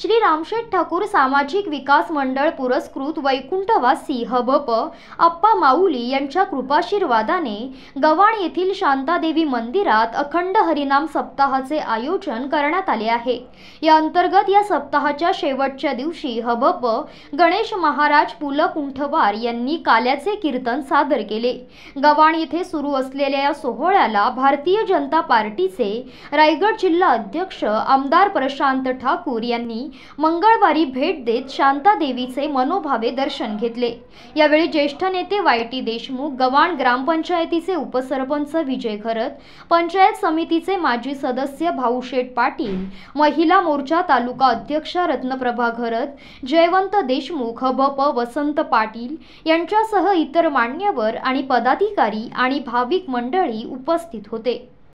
श्री रामशेठ ठाकूर सामाजिक विकास मंडळ पुरस्कृत वैकुंठवासी हबप अप्पा माऊली यांच्या कृपाशीर्वादाने गवाण येथील शांतादेवी मंदिरात अखंड हरिनाम सप्ताहाचे आयोजन करण्यात आले आहे या अंतर्गत या सप्ताहाच्या शेवटच्या दिवशी हबप गणेश महाराज पुलकुंठवार यांनी काल्याचे कीर्तन सादर केले गवाण येथे सुरू असलेल्या या सोहळ्याला भारतीय जनता पार्टीचे रायगड जिल्हा अध्यक्ष आमदार प्रशांत ठाकूर यांनी यांनी मंगळवारी भेट देत शांता देवीचे मनोभावे दर्शन घेतले यावेळी ज्येष्ठ नेते वाय टी देशमुख गव्हाण ग्रामपंचायतीचे उपसरपंच विजय खरत पंचायत समितीचे माजी सदस्य भाऊशेठ पाटील महिला मोर्चा तालुका अध्यक्ष रत्नप्रभा घरत जयवंत देशमुख बप वसंत पाटील यांच्यासह इतर मान्यवर आणि पदाधिकारी आणि भाविक मंडळी उपस्थित होते